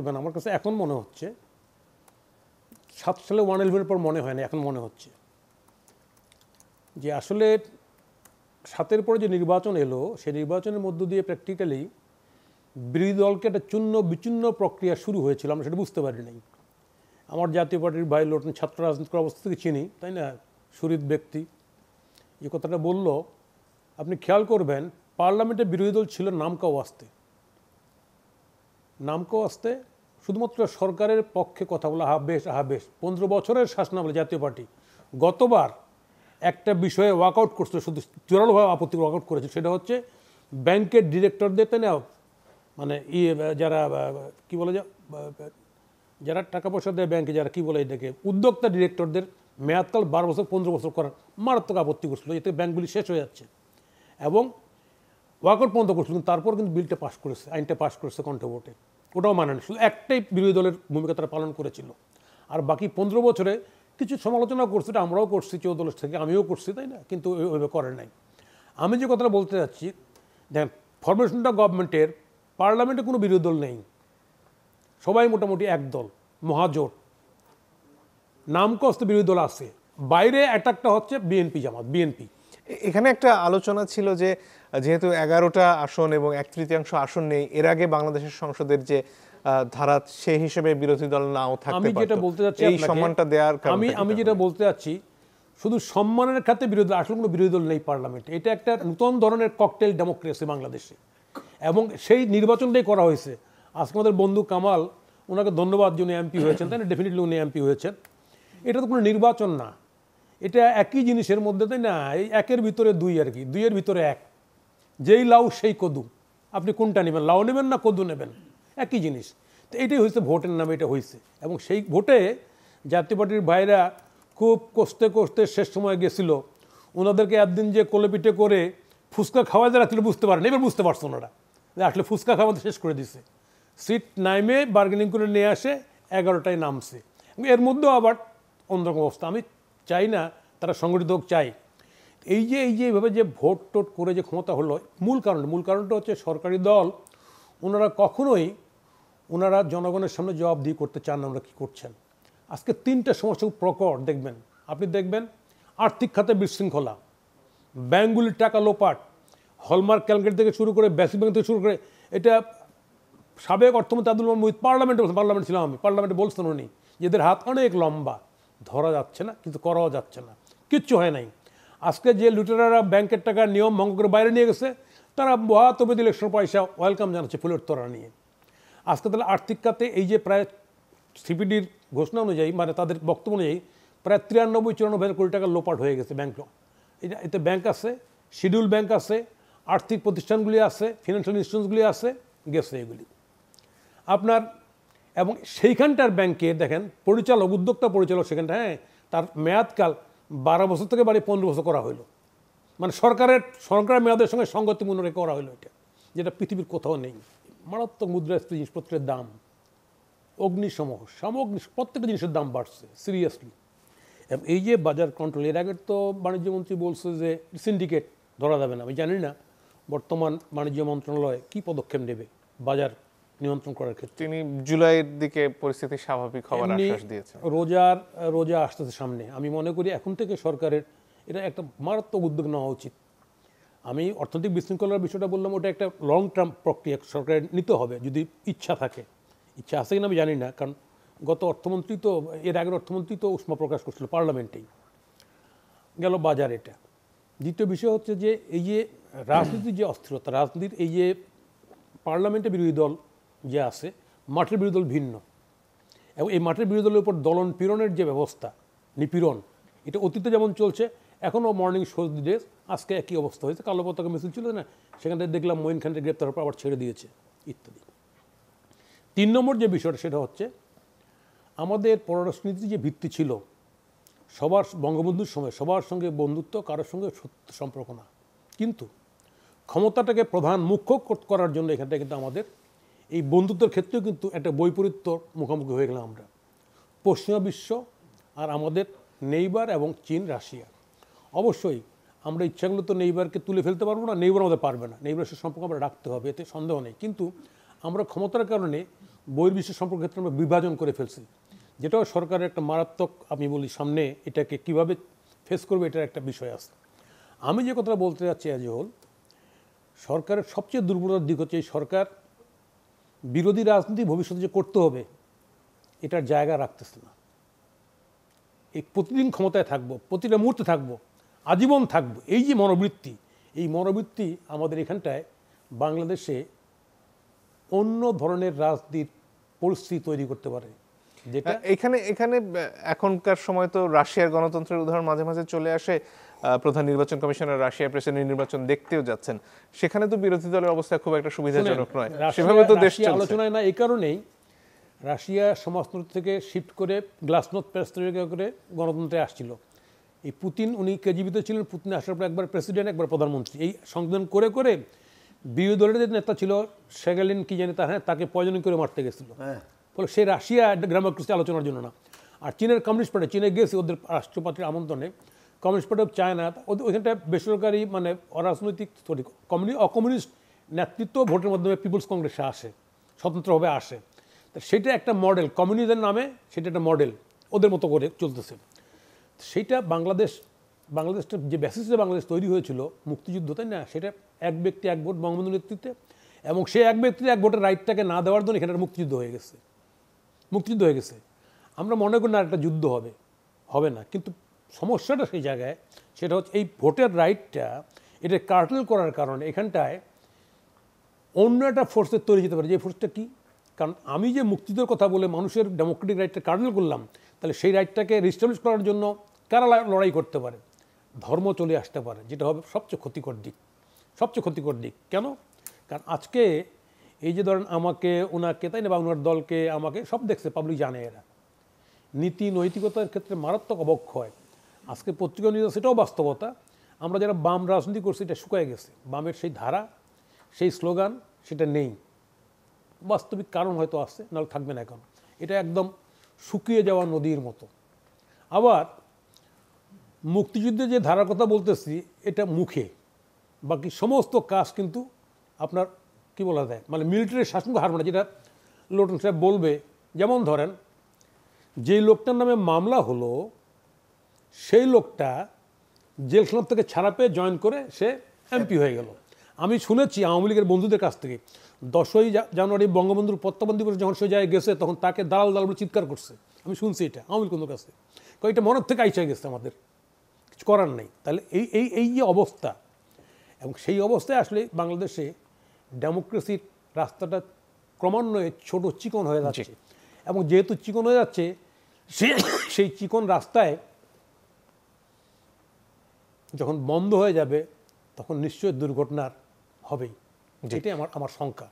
করবেন আমার কাছে এখন মনে হচ্ছে সাত সালে ওয়ান ইলেভেনের পর মনে হয় না এখন মনে হচ্ছে যে আসলে সাতের পরে যে নির্বাচন এলো সেই নির্বাচনের মধ্য দিয়ে প্র্যাকটিক্যালি বিরোধী দলকে একটা চূন্য বিচ্ছিন্ন প্রক্রিয়া শুরু হয়েছিল আমরা সেটা বুঝতে পারি নাই আমার জাতীয় পার্টির ভাই লোটন ছাত্র রাজনীতিক অবস্থা থেকে চিনি তাই না সুরিত ব্যক্তি যে কথাটা বলল আপনি খেয়াল করবেন পার্লামেন্টে বিরোধী দল ছিল নামকাও আসতে নামকাও আসতে শুধুমাত্র সরকারের পক্ষে কথা বলা হাবেশ হাবেশ পনেরো বছরের শাসনামলে জাতীয় পার্টি গতবার একটা বিষয়ে ওয়াকআউট করছে শুধু জোরালোভাবে আপত্তি ওয়াকআউট করেছে সেটা হচ্ছে ব্যাংকের ডিরেক্টরদের তাই না মানে ইয়ে যারা কি বলে যারা টাকা পয়সা দেয় ব্যাংকে যারা কি বলে এটাকে উদ্যোক্তা ডিরেক্টরদের মেয়াদকাল বারো বছর পনেরো বছর করার মারাত্মক আপত্তি করছিল এতে ব্যাংকগুলি শেষ হয়ে যাচ্ছে এবং ওয়াকআউট পর্যন্ত করছিল কিন্তু তারপর কিন্তু বিলটা পাশ করেছে আইনটা পাশ করেছে কণ্ঠ ভোটে ওটাও মানে না শুধু একটাই বিরোধী দলের ভূমিকা তারা পালন করেছিল আর বাকি পনেরো বছরে কিছু সমালোচনা করছে এটা আমরাও করছি দলের থেকে আমিও করছি তাই না কিন্তু ওইভাবে করে নাই আমি যে কথাটা বলতে চাচ্ছি দেখেন ফরমেশনটা গভর্নমেন্টের পার্লামেন্টে কোনো বিরোধী দল নেই সবাই মোটামুটি এক দল মহাজোট নামকস্ত বিরোধী দল আছে বাইরে অ্যাটাকটা হচ্ছে বিএনপি জামাত বিএনপি এখানে একটা আলোচনা ছিল যে যেহেতু এগারোটা আসন এবং এক তৃতীয়াংশ আসন নেই এর আগে বাংলাদেশের সংসদের যে ধারা সেই হিসেবে বিরোধী দল নাও থাকে আমি যেটা বলতে চাচ্ছি এই সম্মানটা দেওয়ার আমি আমি যেটা বলতে চাচ্ছি শুধু সম্মানের খাতে বিরোধী আসলে কোনো বিরোধী দল নেই পার্লামেন্টে এটা একটা নতুন ধরনের ককটেল ডেমোক্রেসি বাংলাদেশে এবং সেই নির্বাচনটাই করা হয়েছে আজকে আমাদের বন্ধু কামাল ওনাকে ধন্যবাদ যিনি এমপি হয়েছেন তাই না ডেফিনেটলি উনি এমপি হয়েছেন এটা তো কোনো নির্বাচন না এটা একই জিনিসের মধ্যে তাই না এই একের ভিতরে দুই আর কি দুইয়ের ভিতরে এক যেই লাউ সেই কদু আপনি কোনটা নেবেন লাউ নেবেন না কদু নেবেন একই জিনিস তো এটাই হয়েছে ভোটের নামে এটা হয়েছে এবং সেই ভোটে জাতীয় পার্টির ভাইরা খুব কষতে কষতে শেষ সময় গেছিল ওনাদেরকে একদিন যে কোলেপিটে করে ফুচকা খাওয়া যারা তাহলে বুঝতে পারেন এবার বুঝতে পারছো ওনারা যে আসলে ফুচকা খাওয়া শেষ করে দিছে সিট নাইমে বার্গেনিং করে নিয়ে আসে এগারোটায় নামছে এর মধ্যেও আবার অন্যরকম অবস্থা আমি চাই না তারা সংগঠিত হোক চায় এই যে এই যে এইভাবে যে ভোট টোট করে যে ক্ষমতা হলো মূল কারণ মূল কারণটা হচ্ছে সরকারি দল ওনারা কখনোই ওনারা জনগণের সামনে জবাবদিহি করতে চান না ওনারা কী করছেন আজকে তিনটা সমস্যা খুব প্রকট দেখবেন আপনি দেখবেন আর্থিক খাতে বিশৃঙ্খলা ব্যাঙ্কগুলির টাকা লোপাট হলমার্ক ক্যালকেট থেকে শুরু করে বেসিক ব্যাঙ্ক থেকে শুরু করে এটা সাবেক অর্থমন্ত্রী আব্দুল মাহমুদ পার্লামেন্টে পার্লামেন্ট ছিলাম আমি পার্লামেন্টে বলছেন উনি এদের হাত অনেক লম্বা ধরা যাচ্ছে না কিন্তু করাও যাচ্ছে না কিচ্ছু হয় নাই আজকে যে লুটেরারা ব্যাংকের টাকার নিয়ম ভঙ্গ করে বাইরে নিয়ে গেছে তারা মহাতবিদ ইলেকশন পয়সা ওয়েলকাম জানাচ্ছে ফুলের তোরা নিয়ে আজকে তাহলে আর্থিক খাতে এই যে প্রায় সিপিডির ঘোষণা অনুযায়ী মানে তাদের বক্তব্য অনুযায়ী প্রায় তিরানব্বই চুরানব্বই হাজার কোটি টাকা লোপাট হয়ে গেছে ব্যাংক এটা এতে ব্যাংক আছে শিডিউল ব্যাংক আছে আর্থিক প্রতিষ্ঠানগুলি আছে ফিনান্সিয়াল ইনস্টিটিউশনগুলি আছে গেছে এগুলি আপনার এবং সেইখানটার ব্যাংকে দেখেন পরিচালক উদ্যোক্তা পরিচালক সেখানটা হ্যাঁ তার মেয়াদকাল বারো বছর থেকে বাড়ি পনেরো বছর করা হলো মানে সরকারের সরকারের মেয়াদের সঙ্গে সংগতিপূর্ণ রেখে করা হলো এটা যেটা পৃথিবীর কোথাও নেই মারাত্মক মুদ্রাস্ফীতি জিনিসপত্রের দাম অগ্নিসম সামগ্রী প্রত্যেকটা জিনিসের দাম বাড়ছে সিরিয়াসলি এবং এই যে বাজার কন্ট্রোল এর আগের তো বাণিজ্যমন্ত্রী বলছে যে সিন্ডিকেট ধরা যাবে না আমি জানি না বর্তমান বাণিজ্য মন্ত্রণালয় কি পদক্ষেপ নেবে বাজার নিয়ন্ত্রণ করার ক্ষেত্রে তিনি জুলাইয়ের দিকে পরিস্থিতি স্বাভাবিক হওয়ার আশ্বাস দিয়েছেন রোজার রোজা আসতেছে সামনে আমি মনে করি এখন থেকে সরকারের এটা একটা মারাত্মক উদ্যোগ নেওয়া উচিত আমি অর্থনৈতিক বিশৃঙ্খলার বিষয়টা বললাম ওটা একটা লং টার্ম প্রক্রিয়া সরকারের নিতে হবে যদি ইচ্ছা থাকে ইচ্ছা আছে কিনা আমি জানি না কারণ গত অর্থমন্ত্রী তো এর আগের অর্থমন্ত্রী তো উষ্মা প্রকাশ করছিল পার্লামেন্টেই গেল বাজার এটা দ্বিতীয় বিষয় হচ্ছে যে এই যে রাজনীতির যে অস্থিরতা রাজনীতির এই যে পার্লামেন্টে বিরোধী দল যে আছে মাঠের বিরোধী দল ভিন্ন এবং এই মাঠের বিরোধী দলের উপর দলন পীড়নের যে ব্যবস্থা নিপীড়ন এটা অতীতে যেমন চলছে এখনও মর্নিং শোজ ডেজ আজকে একই অবস্থা হয়েছে কালো পতাকা মিছিল ছিল না থেকে দেখলাম মঈন খানকে গ্রেপ্তার পর আবার ছেড়ে দিয়েছে ইত্যাদি তিন নম্বর যে বিষয়টা সেটা হচ্ছে আমাদের পররাষ্ট্রনীতির যে ভিত্তি ছিল সবার বঙ্গবন্ধুর সময় সবার সঙ্গে বন্ধুত্ব কারোর সঙ্গে সত্য সম্পর্ক না কিন্তু ক্ষমতাটাকে প্রধান মুখ্য করার জন্য এখানটা কিন্তু আমাদের এই বন্ধুত্বের ক্ষেত্রেও কিন্তু একটা বৈপরীত্য মুখোমুখি হয়ে গেলাম আমরা পশ্চিমা বিশ্ব আর আমাদের নেইবার এবং চীন রাশিয়া অবশ্যই আমরা ইচ্ছা তো নেইবারকে তুলে ফেলতে পারবো না নেইবার আমাদের পারবে না নেইবার সে সম্পর্ক আমরা রাখতে হবে এতে সন্দেহ নেই কিন্তু আমরা ক্ষমতার কারণে বহির্বিশ্ব সম্পর্ক ক্ষেত্রে আমরা বিভাজন করে ফেলছি যেটাও সরকারের একটা মারাত্মক আমি বলি সামনে এটাকে কিভাবে ফেস করবে এটার একটা বিষয় আছে আমি যে কথাটা বলতে চাচ্ছি আজ হল সরকারের সবচেয়ে দুর্বলতার দিক হচ্ছে এই সরকার বিরোধী রাজনীতি ভবিষ্যতে যে করতে হবে এটার জায়গা রাখতেছে না এই প্রতিদিন ক্ষমতায় থাকবো প্রতিটা মুহূর্তে থাকবো আজীবন থাকবো এই যে মনোবৃত্তি এই মনোবৃত্তি আমাদের এখানটায় বাংলাদেশে অন্য ধরনের রাজনীতির পরিস্থিতি তৈরি করতে পারে যেটা এখানে এখানে এখনকার সময় তো রাশিয়ার গণতন্ত্রের উদাহরণ মাঝে মাঝে চলে আসে প্রধান নির্বাচন কমিশনার রাশিয়ার প্রেসিডেন্ট নির্বাচন দেখতেও যাচ্ছেন সেখানে তো বিরোধী দলের অবস্থা খুব একটা সুবিধাজনক নয় সেভাবে তো দেশ আলোচনায় না এই কারণেই রাশিয়া সমাজতন্ত্র থেকে শিফট করে গ্লাসনত প্রেসতরিকা করে গণতন্ত্রে আসছিল এই পুতিন উনি কেজিবিত ছিলেন পুতিন আসার পর একবার প্রেসিডেন্ট একবার প্রধানমন্ত্রী এই সংশোধন করে করে বিরোধী দলের যে নেতা ছিল সেগালিন কি জানি তা হ্যাঁ তাকে পয়জন করে মারতে গেছিল হ্যাঁ। ফলে সে রাশিয়া ডেমোক্রেসি আলোচনার জন্য না আর চীনের কমিউনিস্ট পার্টি চীনে গেছে ওদের রাষ্ট্রপতির আমন্ত্রণে কমিউনিস্ট পার্টি অফ চায়না ওইখানটা বেসরকারি মানে অরাজনৈতিক সরি কমিউনি অকমিউনিস্ট নেতৃত্ব ভোটের মাধ্যমে পিপুলস কংগ্রেসে আসে স্বতন্ত্রভাবে আসে তা সেটা একটা মডেল কমিউনিজের নামে সেটা একটা মডেল ওদের মতো করে চলতেছে সেটা বাংলাদেশ বাংলাদেশটা যে ব্যাসিস বাংলাদেশ তৈরি হয়েছিল মুক্তিযুদ্ধ তাই না সেটা এক ব্যক্তি এক ভোট বঙ্গবন্ধু নেতৃত্বে এবং সেই এক ব্যক্তির এক ভোটের রাইটটাকে না দেওয়ার জন্য এখানে মুক্তিযুদ্ধ হয়ে গেছে মুক্তিযুদ্ধ হয়ে গেছে আমরা মনে করি না একটা যুদ্ধ হবে হবে না কিন্তু সমস্যাটা সেই জায়গায় সেটা হচ্ছে এই ভোটের রাইটটা এটা কার্টেল করার কারণে এখানটায় অন্য একটা ফোর্সের তৈরি যেতে পারে যে ফোর্সটা কী কারণ আমি যে মুক্তিদের কথা বলে মানুষের ডেমোক্রেটিক রাইটটা কার্টেল করলাম তাহলে সেই রাইটটাকে রিস্টাবলিশ করার জন্য কারা লড়াই করতে পারে ধর্ম চলে আসতে পারে যেটা হবে সবচেয়ে ক্ষতিকর দিক সবচেয়ে ক্ষতিকর দিক কেন কারণ আজকে এই যে ধরেন আমাকে ওনাকে তাই না বা ওনার দলকে আমাকে সব দেখছে পাবলিক জানে এরা নীতি নৈতিকতার ক্ষেত্রে মারাত্মক অবক্ষয় আজকে পত্রিকা নিউজ সেটাও বাস্তবতা আমরা যারা বাম রাজনীতি করছি এটা শুকায় গেছে বামের সেই ধারা সেই স্লোগান সেটা নেই বাস্তবিক কারণ হয়তো আছে নাহলে থাকবে না এখন এটা একদম শুকিয়ে যাওয়া নদীর মতো আবার মুক্তিযুদ্ধে যে ধারার কথা বলতেছি এটা মুখে বাকি সমস্ত কাজ কিন্তু আপনার কি বলা যায় মানে মিলিটারির শাসন হারবে না যেটা লোটন সাহেব বলবে যেমন ধরেন যেই লোকটার নামে মামলা হলো সেই লোকটা জেলখানা থেকে ছাড়া পেয়ে জয়েন করে সে এমপি হয়ে গেল আমি শুনেছি আওয়ামী লীগের বন্ধুদের কাছ থেকে দশই জানুয়ারি বঙ্গবন্ধুর প্রত্যাবন দিবস যখন সে জায়গায় গেছে তখন তাকে দালাল দালাল চিৎকার করছে আমি শুনছি এটা আওয়ামী লীগ কাছে কাছে এটা মনের থেকে আইসা গেছে আমাদের কিছু করার নেই তাহলে এই এই এই যে অবস্থা এবং সেই অবস্থায় আসলে বাংলাদেশে ডেমোক্রেসির রাস্তাটা ক্রমান্বয়ে ছোট চিকন হয়ে যাচ্ছে এবং যেহেতু চিকন হয়ে যাচ্ছে সেই চিকন রাস্তায় যখন বন্ধ হয়ে যাবে তখন নিশ্চয়ই দুর্ঘটনার হবেই যেটাই আমার আমার শঙ্কা